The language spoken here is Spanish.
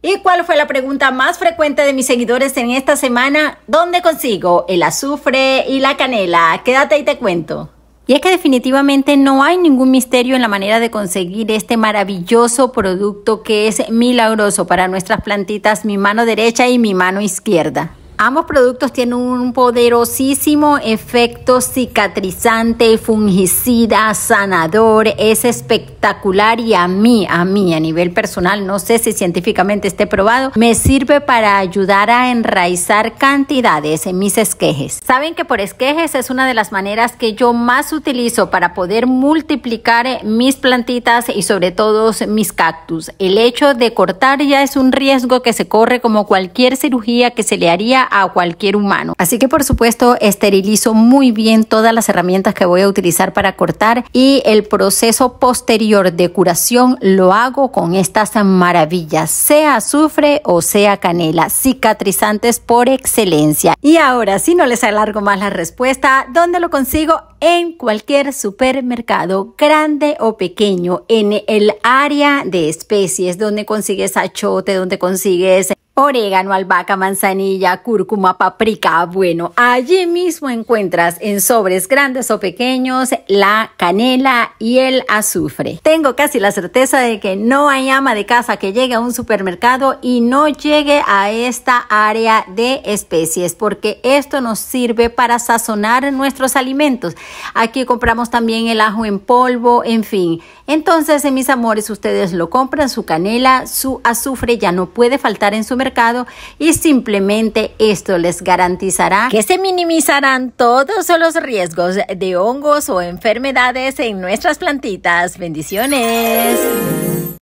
¿Y cuál fue la pregunta más frecuente de mis seguidores en esta semana? ¿Dónde consigo el azufre y la canela? Quédate y te cuento. Y es que definitivamente no hay ningún misterio en la manera de conseguir este maravilloso producto que es milagroso para nuestras plantitas, mi mano derecha y mi mano izquierda. Ambos productos tienen un poderosísimo efecto cicatrizante, fungicida, sanador. Es espectacular y a mí, a mí, a nivel personal, no sé si científicamente esté probado, me sirve para ayudar a enraizar cantidades en mis esquejes. Saben que por esquejes es una de las maneras que yo más utilizo para poder multiplicar mis plantitas y sobre todo mis cactus. El hecho de cortar ya es un riesgo que se corre como cualquier cirugía que se le haría a cualquier humano. Así que por supuesto esterilizo muy bien todas las herramientas que voy a utilizar para cortar y el proceso posterior de curación lo hago con estas maravillas, sea azufre o sea canela, cicatrizantes por excelencia. Y ahora, si no les alargo más la respuesta, ¿dónde lo consigo? En cualquier supermercado, grande o pequeño, en el área de especies, donde consigues achote, donde consigues orégano, albahaca, manzanilla, cúrcuma, paprika. Bueno, allí mismo encuentras en sobres grandes o pequeños la canela y el azufre. Tengo casi la certeza de que no hay ama de casa que llegue a un supermercado y no llegue a esta área de especies porque esto nos sirve para sazonar nuestros alimentos. Aquí compramos también el ajo en polvo, en fin. Entonces, mis amores, ustedes lo compran, su canela, su azufre ya no puede faltar en su mercado y simplemente esto les garantizará que se minimizarán todos los riesgos de hongos o enfermedades en nuestras plantitas. Bendiciones.